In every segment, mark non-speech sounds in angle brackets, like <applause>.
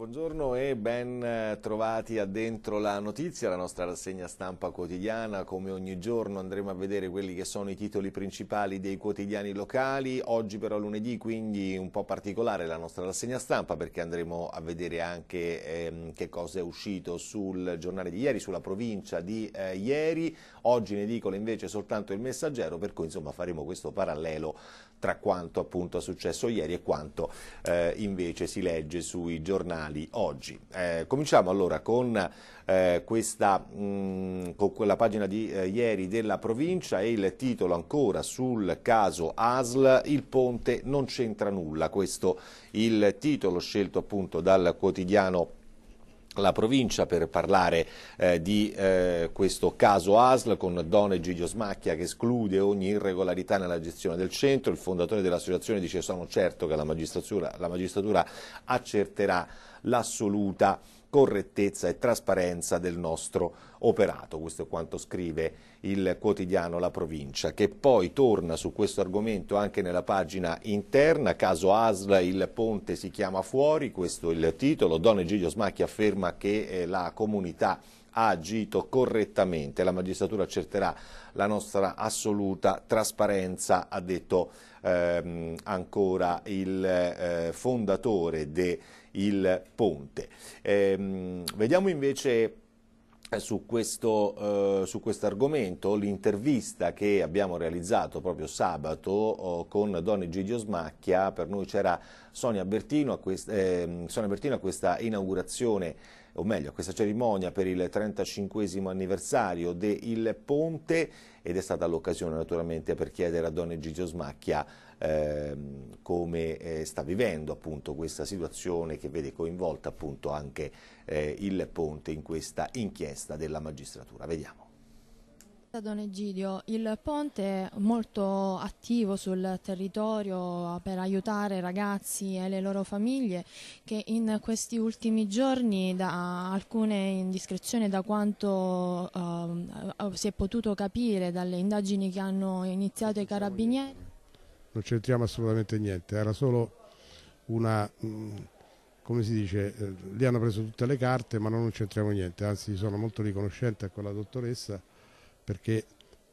buongiorno e ben eh, trovati a Dentro la Notizia, la nostra rassegna stampa quotidiana. Come ogni giorno andremo a vedere quelli che sono i titoli principali dei quotidiani locali. Oggi però lunedì quindi un po' particolare la nostra rassegna stampa perché andremo a vedere anche ehm, che cosa è uscito sul giornale di ieri, sulla provincia di eh, ieri. Oggi in edicola invece soltanto il messaggero per cui insomma faremo questo parallelo tra quanto appunto è successo ieri e quanto eh, invece si legge sui giornali oggi. Eh, cominciamo allora con, eh, questa, mh, mm, con quella pagina di eh, ieri della provincia e il titolo ancora sul caso ASL, il ponte non c'entra nulla, questo il titolo scelto appunto dal quotidiano la provincia per parlare eh, di eh, questo caso ASL con Don Egidio Smacchia che esclude ogni irregolarità nella gestione del centro. Il fondatore dell'associazione dice sono certo che la magistratura, la magistratura accerterà l'assoluta correttezza e trasparenza del nostro operato. Questo è quanto scrive il quotidiano La Provincia, che poi torna su questo argomento anche nella pagina interna. Caso Asla, il ponte si chiama fuori, questo è il titolo. Don Egidio Smacchi afferma che eh, la comunità ha agito correttamente. La magistratura accerterà la nostra assoluta trasparenza, ha detto ehm, ancora il eh, fondatore del Ponte. Ehm, vediamo invece eh, su questo, eh, su quest argomento l'intervista che abbiamo realizzato proprio sabato oh, con Don Egidio Smacchia, per noi c'era Sonia eh, Sonia Bertino a questa inaugurazione o meglio a questa cerimonia per il 35 anniversario del Ponte ed è stata l'occasione naturalmente per chiedere a Don Egidio Smacchia ehm, come eh, sta vivendo appunto questa situazione che vede coinvolta appunto anche eh, il Ponte in questa inchiesta della magistratura. Vediamo. Don Egidio, il ponte è molto attivo sul territorio ah, per aiutare i ragazzi e le loro famiglie che in questi ultimi giorni da alcune indiscrezioni da quanto uh, si è potuto capire dalle indagini che hanno iniziato i carabinieri non c'entriamo assolutamente niente, era solo una, mm, come si dice, eh, lì hanno preso tutte le carte ma non c'entriamo niente, anzi sono molto riconoscente a quella dottoressa perché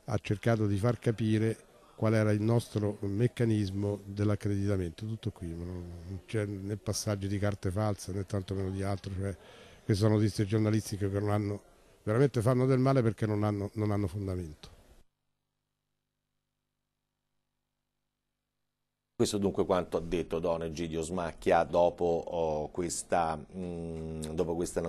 ha cercato di far capire qual era il nostro meccanismo dell'accreditamento, tutto qui, non c'è né passaggio di carte false né tantomeno di altro, cioè, queste sono notizie giornalistiche che non hanno, veramente fanno del male perché non hanno, non hanno fondamento. Questo dunque quanto ha detto Don Egidio Smacchia dopo, oh, questa, mh, mm, dopo questa,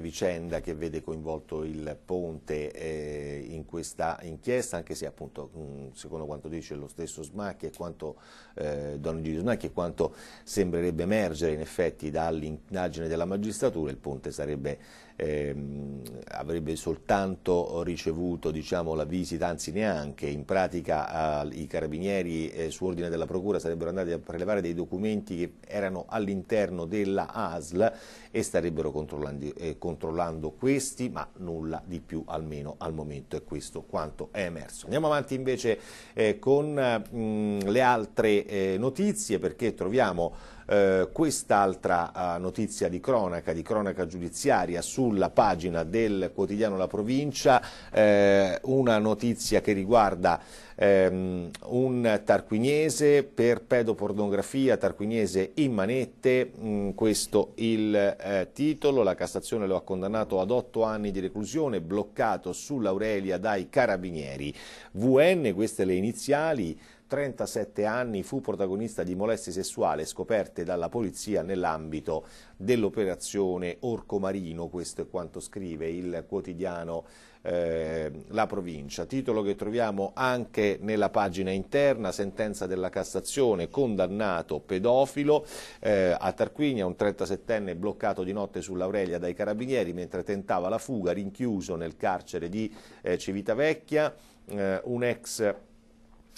vicenda che vede coinvolto il Ponte eh, in questa inchiesta, anche se appunto mh, mm, secondo quanto dice lo stesso Smacchia e quanto eh, Don Egidio Smacchia e quanto sembrerebbe emergere in effetti dall'indagine della magistratura, il Ponte sarebbe ehm, avrebbe soltanto ricevuto diciamo, la visita, anzi neanche, in pratica eh, i carabinieri eh, su ordine della procura sarebbero andati a prelevare dei documenti che erano all'interno della ASL e starebbero controllando, eh, controllando questi, ma nulla di più almeno al momento è questo quanto è emerso. Andiamo avanti invece eh, con mh, mm, le altre eh, notizie perché troviamo eh, quest'altra eh, notizia di cronaca, di cronaca giudiziaria sulla pagina del quotidiano La Provincia, eh, una notizia che riguarda ehm, un tarquiniese per pedopornografia, tarquiniese in manette, mh, mm, questo il eh, titolo, la Cassazione lo ha condannato ad otto anni di reclusione, bloccato sull'Aurelia dai carabinieri. VN, queste le iniziali, 37 anni, fu protagonista di molestie sessuali scoperte dalla polizia nell'ambito dell'operazione Orco Marino, questo è quanto scrive il quotidiano eh, La Provincia, titolo che troviamo anche nella pagina interna, sentenza della Cassazione, condannato pedofilo, eh, a Tarquinia un 37enne bloccato di notte sull'Aurelia dai carabinieri mentre tentava la fuga, rinchiuso nel carcere di eh, Civitavecchia, eh, un ex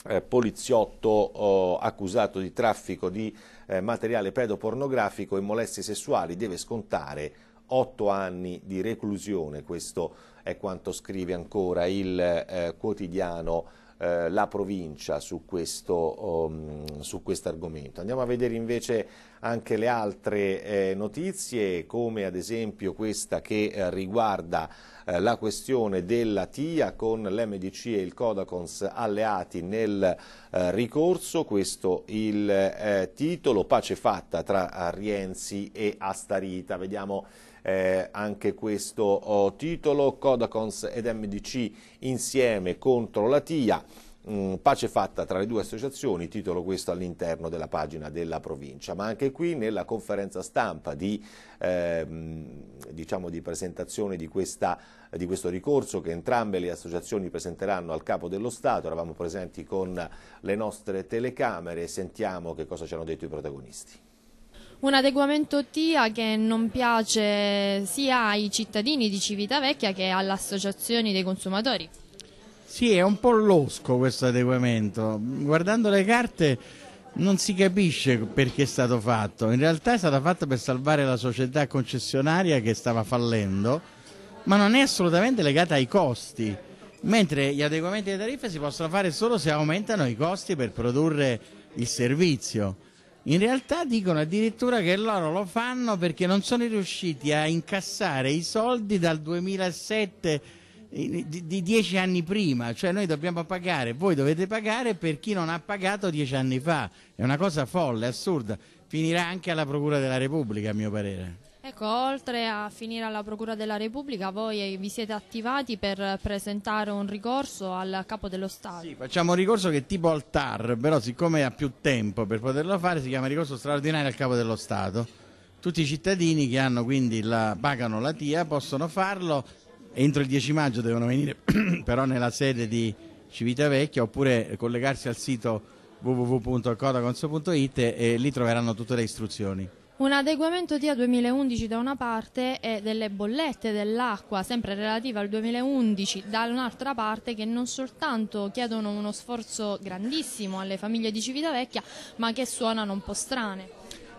eh, poliziotto eh, accusato di traffico di eh, materiale pedopornografico e molestie sessuali deve scontare 8 anni di reclusione, questo è quanto scrive ancora il eh, quotidiano eh, la provincia su questo, um, su argomento. Andiamo a vedere invece anche le altre eh, notizie come ad esempio questa che eh, riguarda eh, la questione della TIA con l'MDC e il Codacons alleati nel eh, ricorso, questo il titolo, pace fatta tra Rienzi e Astarita. Vediamo eh, anche questo oh, titolo, Codacons ed MDC insieme contro la TIA mm, pace fatta tra le due associazioni, titolo questo all'interno della pagina della provincia, ma anche qui nella conferenza stampa di, eh, diciamo di presentazione di, questa, di, questo ricorso che entrambe le associazioni presenteranno al Capo dello Stato, eravamo presenti con le nostre telecamere, e sentiamo che cosa ci hanno detto i protagonisti un adeguamento TIA che non piace sia ai cittadini di Civitavecchia che alle associazioni dei consumatori. Sì, è un po' losco questo adeguamento. Guardando le carte non si capisce perché è stato fatto. In realtà è stato fatto per salvare la società concessionaria che stava fallendo, ma non è assolutamente legata ai costi. Mentre gli adeguamenti delle tariffe si possono fare solo se aumentano i costi per produrre il servizio. In realtà dicono addirittura che loro lo fanno perché non sono riusciti a incassare i soldi dal 2007 eh, di, di dieci anni prima, cioè noi dobbiamo pagare, voi dovete pagare per chi non ha pagato dieci anni fa, è una cosa folle, assurda, finirà anche alla Procura della Repubblica a mio parere. Ecco, oltre a finire alla Procura della Repubblica, voi vi siete attivati per presentare un ricorso al Capo dello Stato. Sì, facciamo un ricorso che è tipo al TAR, però siccome ha più tempo per poterlo fare, si chiama ricorso straordinario al Capo dello Stato. Tutti i cittadini che hanno, la, pagano la TIA possono farlo, entro il 10 maggio devono venire <clears throat> però nella sede di Civitavecchia oppure collegarsi al sito www.codaconso.it e lì troveranno tutte le istruzioni. Un adeguamento TIA 2011 da una parte e delle bollette dell'acqua, sempre relative al 2011, dall'altra parte che non soltanto chiedono uno sforzo grandissimo alle famiglie di Civitavecchia, ma che suonano un po' strane.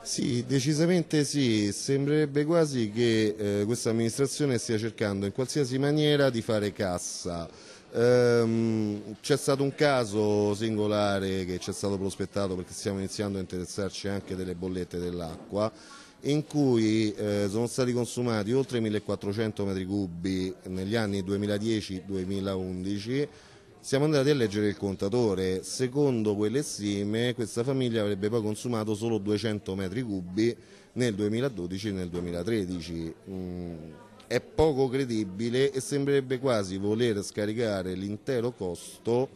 Sì, decisamente sì, sembrerebbe quasi che eh, questa amministrazione stia cercando in qualsiasi maniera di fare cassa Ehm, c'è stato un caso singolare che ci è stato prospettato perché stiamo iniziando a interessarci anche delle bollette dell'acqua in cui eh, sono stati consumati oltre 1400 metri cubi negli anni 2010-2011 siamo andati a leggere il contatore, secondo quelle stime questa famiglia avrebbe poi consumato solo 200 metri cubi nel 2012 e nel 2013 è poco credibile e sembrerebbe quasi voler scaricare l'intero costo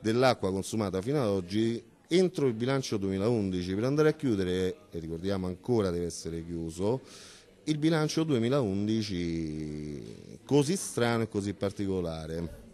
dell'acqua consumata fino ad oggi entro il bilancio 2011 per andare a chiudere, e ricordiamo ancora deve essere chiuso, il bilancio 2011 così strano e così particolare.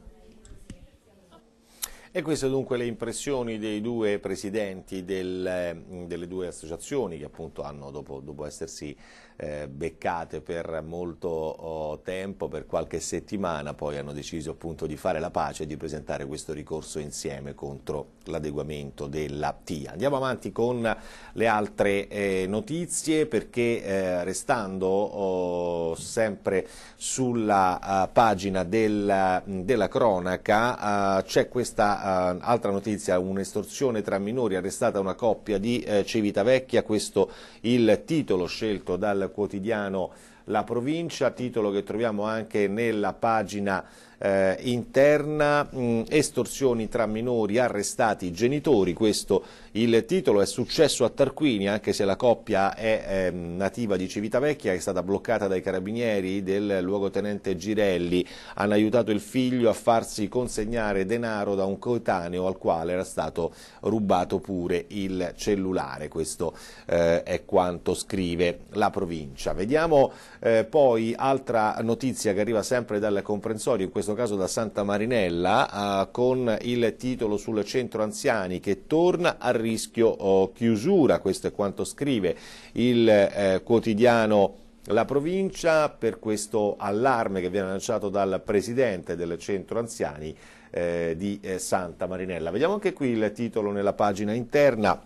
E queste dunque le impressioni dei due presidenti del, mm, delle due associazioni che appunto hanno dopo, dopo essersi eh, beccate per molto oh, tempo, per qualche settimana, poi hanno deciso appunto di fare la pace e di presentare questo ricorso insieme contro l'adeguamento della TIA. Andiamo avanti con le altre eh, notizie perché eh, restando oh, sempre sulla uh, pagina del, mm, della cronaca uh, c'è questa un'altra ehm, uh, notizia, un'estorsione tra minori, arrestata una coppia di eh, Civitavecchia, questo il titolo scelto dal quotidiano La Provincia, titolo che troviamo anche nella pagina eh, interna, mh, mm, estorsioni tra minori, arrestati genitori, questo il titolo è successo a Tarquini, anche se la coppia è eh, nativa di Civitavecchia, è stata bloccata dai carabinieri del luogotenente Girelli, hanno aiutato il figlio a farsi consegnare denaro da un coetaneo al quale era stato rubato pure il cellulare, questo eh, è quanto scrive la provincia. Vediamo eh, poi altra notizia che arriva sempre dal comprensorio, questo caso da Santa Marinella, eh, con il titolo sul centro anziani che torna a rischio oh, chiusura, questo è quanto scrive il eh, quotidiano la provincia per questo allarme che viene lanciato dal presidente del centro anziani eh, di eh, Santa Marinella. Vediamo anche qui il titolo nella pagina interna.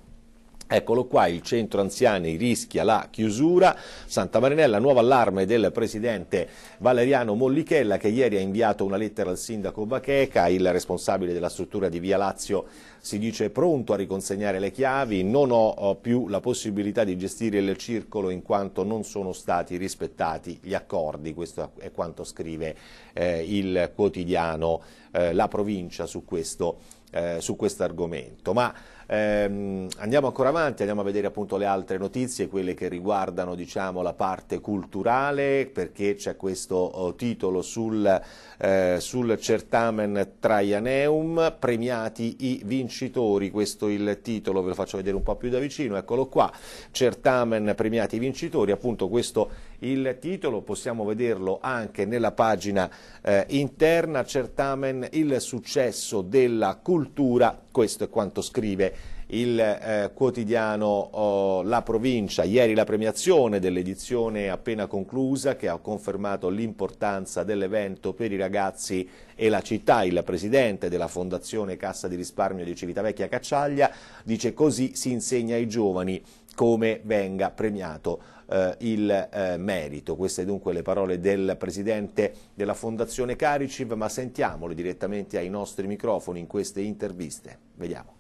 Eccolo qua, il centro anziani rischia la chiusura, Santa Marinella, nuovo allarme del presidente Valeriano Mollichella che ieri ha inviato una lettera al sindaco Bacheca, il responsabile della struttura di Via Lazio si dice pronto a riconsegnare le chiavi, non ho più la possibilità di gestire il circolo in quanto non sono stati rispettati gli accordi, questo è quanto scrive eh, il quotidiano eh, La Provincia su questo, eh, su questo argomento. Ma, Ehm, andiamo ancora avanti, andiamo a vedere appunto le altre notizie, quelle che riguardano diciamo, la parte culturale, perché c'è questo oh, titolo sul, eh, sul certamen Traianeum, premiati i vincitori, questo è il titolo, ve lo faccio vedere un po' più da vicino, eccolo qua, certamen premiati i vincitori, appunto questo il titolo possiamo vederlo anche nella pagina eh, interna, certamen il successo della cultura, questo è quanto scrive il eh, quotidiano oh, La Provincia, ieri la premiazione dell'edizione appena conclusa che ha confermato l'importanza dell'evento per i ragazzi e la città, il presidente della Fondazione Cassa di Risparmio di Civitavecchia Cacciaglia dice così si insegna ai giovani come venga premiato eh, il eh, merito. Queste dunque le parole del presidente della Fondazione Cariciv, ma sentiamole direttamente ai nostri microfoni in queste interviste. Vediamo.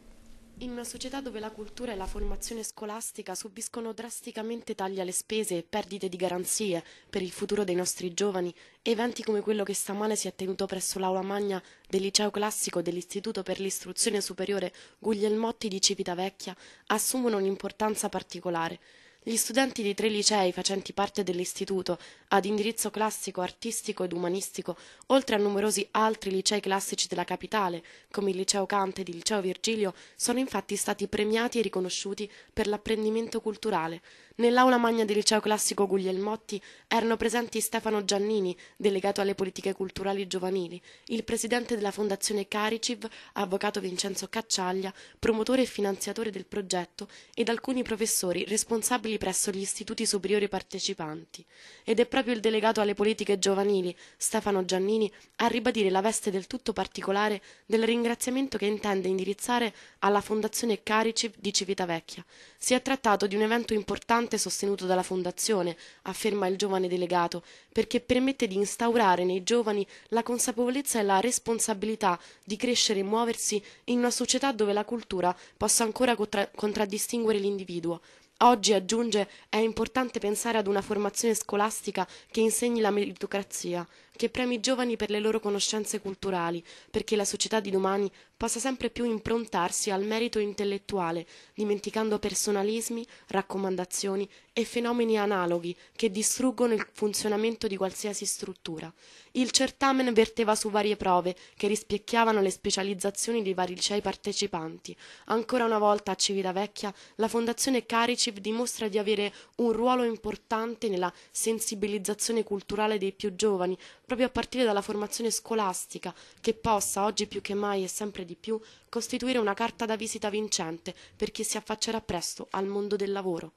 In una società dove la cultura e la formazione scolastica subiscono drasticamente tagli alle spese e perdite di garanzie per il futuro dei nostri giovani, eventi come quello che stamane si è tenuto presso l'aula magna del liceo classico dell'Istituto per l'istruzione superiore Guglielmotti di Civitavecchia assumono un'importanza particolare. Gli studenti di tre licei facenti parte dell'istituto ad indirizzo classico, artistico ed umanistico, oltre a numerosi altri licei classici della capitale, come il Liceo Cante ed il Liceo Virgilio, sono infatti stati premiati e riconosciuti per l'apprendimento culturale. Nell'aula magna del Liceo Classico Guglielmotti erano presenti Stefano Giannini, delegato alle politiche culturali giovanili, il presidente della Fondazione Cariciv, avvocato Vincenzo Cacciaglia, promotore e finanziatore del progetto, ed alcuni professori responsabili presso gli istituti superiori partecipanti. Ed è proprio il delegato alle politiche giovanili, Stefano Giannini, a ribadire la veste del tutto particolare del ringraziamento che intende indirizzare alla Fondazione Caricip di Civitavecchia. Si è trattato di un evento importante sostenuto dalla Fondazione, afferma il giovane delegato, perché permette di instaurare nei giovani la consapevolezza e la responsabilità di crescere e muoversi in una società dove la cultura possa ancora contraddistinguere l'individuo. Oggi, aggiunge, è importante pensare ad una formazione scolastica che insegni la meritocrazia, che premi i giovani per le loro conoscenze culturali, perché la società di domani possa sempre più improntarsi al merito intellettuale, dimenticando personalismi, raccomandazioni e fenomeni analoghi che distruggono il funzionamento di qualsiasi struttura. Il certamen verteva su varie prove che rispecchiavano le specializzazioni dei vari licei partecipanti. Ancora una volta a Civitavecchia la Fondazione Cariciv dimostra di avere un ruolo importante nella sensibilizzazione culturale dei più giovani, proprio a partire dalla formazione scolastica, che possa, oggi più che mai e sempre di più, costituire una carta da visita vincente per chi si affaccerà presto al mondo del lavoro.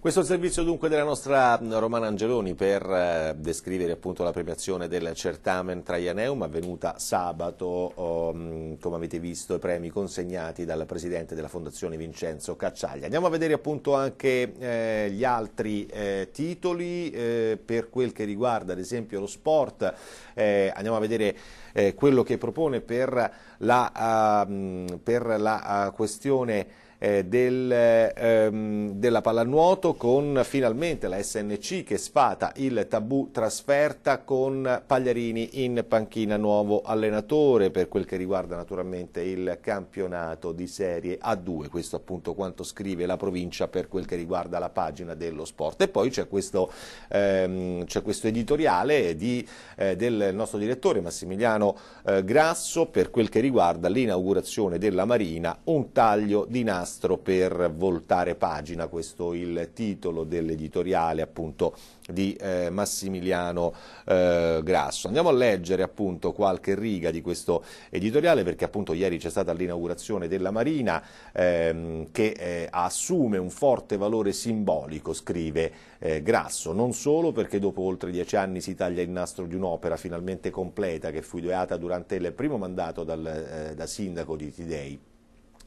Questo è il servizio dunque della nostra Romana Angeloni per eh, descrivere appunto la premiazione del certamen Traianeum avvenuta sabato, oh, come avete visto i premi consegnati dal presidente della fondazione Vincenzo Cacciaglia. Andiamo a vedere appunto anche eh, gli altri eh, titoli per quel che riguarda ad esempio lo sport, andiamo a vedere quello che propone per la, ah, per la ah, questione eh, del, ehm, della pallanuoto con finalmente la SNC che sfata il tabù trasferta con Pagliarini in panchina nuovo allenatore per quel che riguarda naturalmente il campionato di serie A2, questo appunto quanto scrive la provincia per quel che riguarda la pagina dello sport. E poi c'è questo, ehm, questo, editoriale di, eh, del nostro direttore Massimiliano eh, Grasso per quel che riguarda l'inaugurazione della Marina, un taglio di nastro nastro per voltare pagina, questo il titolo dell'editoriale appunto di eh, Massimiliano eh, Grasso. Andiamo a leggere appunto qualche riga di questo editoriale perché appunto ieri c'è stata l'inaugurazione della Marina ehm, che eh, assume un forte valore simbolico, scrive eh, Grasso, non solo perché dopo oltre dieci anni si taglia il nastro di un'opera finalmente completa che fu ideata durante il primo mandato dal, eh, da sindaco di Tidei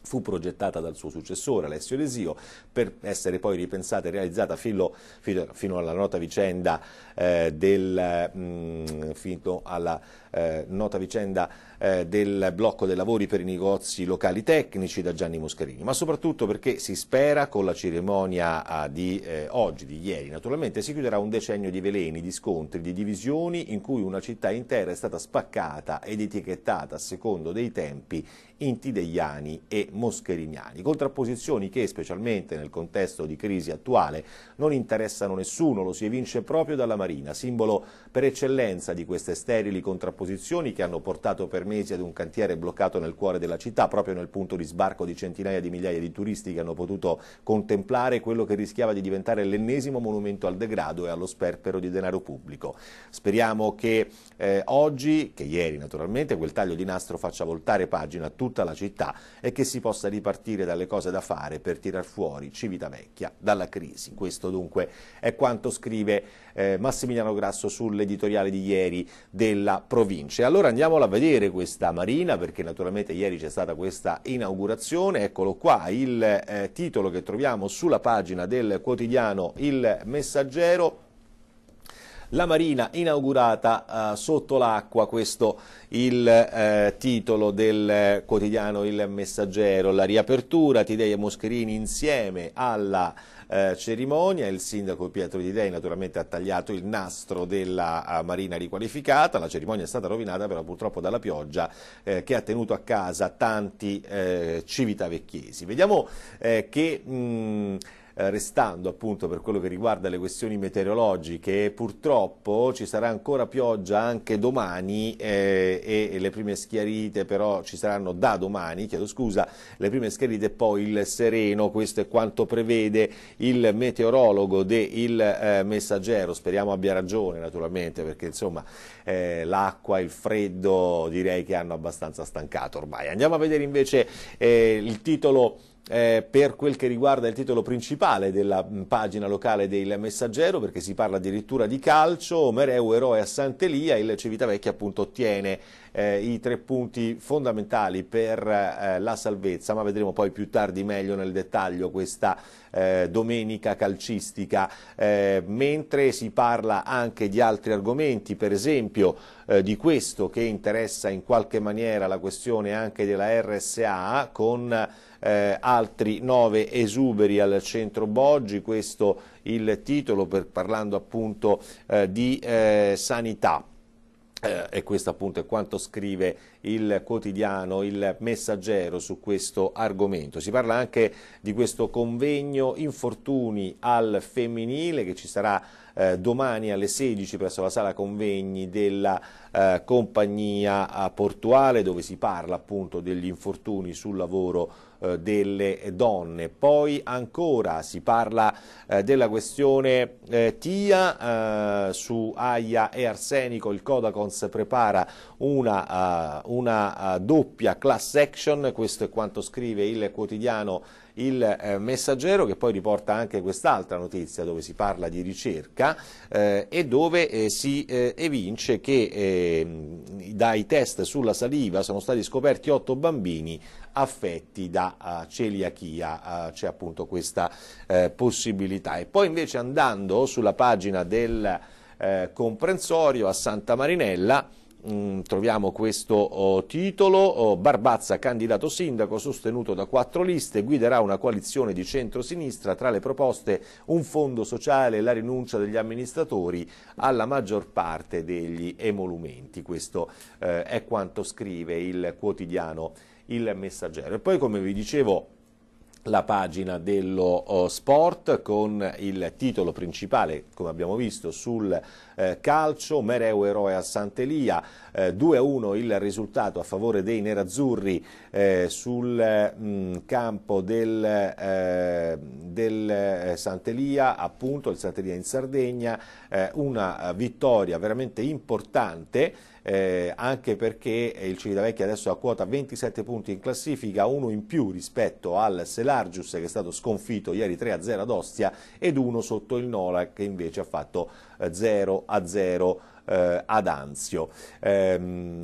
fu progettata dal suo successore Alessio Desio per essere poi ripensata e realizzata fino, fino alla nota vicenda eh, del, mm, fino alla eh, nota vicenda eh, del blocco dei lavori per i negozi locali tecnici da Gianni Muscarini, ma soprattutto perché si spera con la cerimonia ah, di eh, oggi, di ieri naturalmente, si chiuderà un decennio di veleni, di scontri, di divisioni in cui una città intera è stata spaccata ed etichettata a secondo dei tempi in Tideiani e moscheriniani, contrapposizioni che specialmente nel contesto di crisi attuale non interessano nessuno, lo si evince proprio dalla Marina, simbolo per eccellenza di queste sterili contrapposizioni opposizioni che hanno portato per mesi ad un cantiere bloccato nel cuore della città, proprio nel punto di sbarco di centinaia di migliaia di turisti che hanno potuto contemplare quello che rischiava di diventare l'ennesimo monumento al degrado e allo sperpero di denaro pubblico. Speriamo che eh, oggi, che ieri naturalmente, quel taglio di nastro faccia voltare pagina a tutta la città e che si possa ripartire dalle cose da fare per tirar fuori Civitavecchia dalla crisi. Questo dunque è quanto scrive eh, Massimiliano Grasso sull'editoriale di ieri della provincia. allora andiamola a vedere questa marina perché naturalmente ieri c'è stata questa inaugurazione, eccolo qua il eh, titolo che troviamo sulla pagina del quotidiano Il Messaggero la marina inaugurata uh, sotto l'acqua, questo il eh, titolo del quotidiano Il Messaggero, la riapertura Tidei e Moscherini insieme alla eh, cerimonia, il sindaco Pietro Di Dei naturalmente ha tagliato il nastro della eh, Marina riqualificata, la cerimonia è stata rovinata però purtroppo dalla pioggia eh, che ha tenuto a casa tanti eh, civitavecchiesi. Vediamo eh, che... Mh, eh, restando appunto per quello che riguarda le questioni meteorologiche, purtroppo ci sarà ancora pioggia anche domani eh, e le prime schiarite però ci saranno da domani, chiedo scusa, le prime schiarite e poi il sereno, questo è quanto prevede il meteorologo del eh, messaggero, speriamo abbia ragione naturalmente perché insomma eh, l'acqua e il freddo direi che hanno abbastanza stancato ormai. Andiamo a vedere invece eh, il titolo eh, per quel che riguarda il titolo principale della mh, mm, pagina locale del Messaggero, perché si parla addirittura di calcio, Mereu eroe a Sant'Elia, il Civitavecchia appunto ottiene eh, i tre punti fondamentali per eh, la salvezza, ma vedremo poi più tardi meglio nel dettaglio questa eh, domenica calcistica, eh, mentre si parla anche di altri argomenti, per esempio eh, di questo che interessa in qualche maniera la questione anche della RSA con eh, altri nove esuberi al centro Boggi, questo il titolo per, parlando appunto eh, di eh, sanità. Eh, e questo appunto è quanto scrive il quotidiano, il messaggero su questo argomento. Si parla anche di questo convegno infortuni al femminile che ci sarà eh, domani alle 16 presso la sala convegni della eh, compagnia eh, portuale dove si parla appunto degli infortuni sul lavoro eh, delle donne. Poi ancora si parla eh, della questione eh, TIA eh, su aia e arsenico, il Codacons prepara una, uh, una uh, doppia class action, questo è quanto scrive il quotidiano il eh, messaggero che poi riporta anche quest'altra notizia dove si parla di ricerca eh, e dove eh, si eh, evince che ehm, dai test sulla saliva sono stati scoperti otto bambini affetti da uh, celiachia, uh, c'è appunto questa uh, possibilità. E poi invece andando sulla pagina del comprensorio a Santa Marinella, Mm, troviamo questo oh, titolo, oh, Barbazza candidato sindaco sostenuto da quattro liste, guiderà una coalizione di centro-sinistra, tra le proposte un fondo sociale e la rinuncia degli amministratori alla maggior parte degli emolumenti, questo eh, è quanto scrive il quotidiano Il Messaggero. E poi come vi dicevo la pagina dello eh, sport con il titolo principale, come abbiamo visto, sul eh, calcio, Mereo eroe a Sant'Elia, eh, 2-1 il risultato a favore dei nerazzurri eh, sul mm, campo del, del Sant'Elia, appunto il Sant'Elia in Sardegna, una vittoria veramente importante eh, anche perché il Civitavecchia adesso ha quota 27 punti in classifica, uno in più rispetto al Selargius che è stato sconfitto ieri 3-0 ad Ostia ed uno sotto il Nola che invece ha fatto 0-0 eh, eh, ad Anzio. Eh,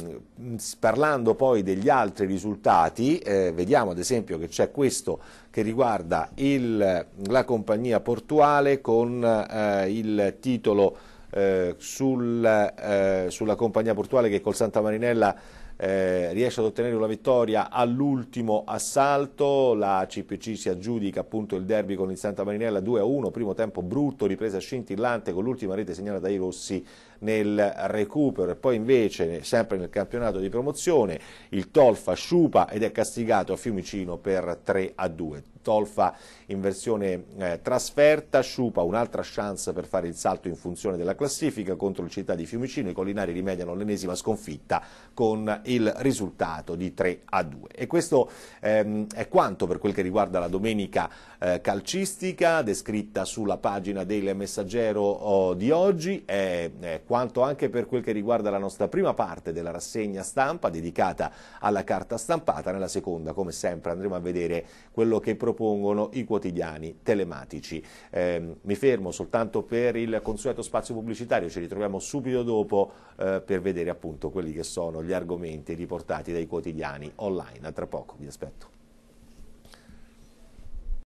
parlando poi degli altri risultati, eh, vediamo ad esempio che c'è questo che riguarda il, la compagnia portuale con eh, il titolo eh, sul, eh, sulla compagnia portuale che col Santa Marinella eh, riesce ad ottenere una vittoria all'ultimo assalto, la CPC si aggiudica appunto il derby con il Santa Marinella 2-1, primo tempo brutto, ripresa scintillante con l'ultima rete segnata dai Rossi nel recupero e poi invece sempre nel campionato di promozione il Tolfa sciupa ed è castigato a Fiumicino per 3 a 2. Tolfa in versione eh, trasferta, Sciupa un'altra chance per fare il salto in funzione della classifica contro il Città di Fiumicino, i collinari rimediano l'ennesima sconfitta con il risultato di 3 a 2. E questo ehm, è quanto per quel che riguarda la domenica eh, calcistica descritta sulla pagina del messaggero oh, di oggi, è, è quanto anche per quel che riguarda la nostra prima parte della rassegna stampa dedicata alla carta stampata. Nella seconda, come sempre, andremo a vedere quello che propongono i quotidiani telematici. Eh, mi fermo soltanto per il consueto spazio pubblicitario, ci ritroviamo subito dopo eh, per vedere appunto quelli che sono gli argomenti riportati dai quotidiani online. A tra poco, vi aspetto.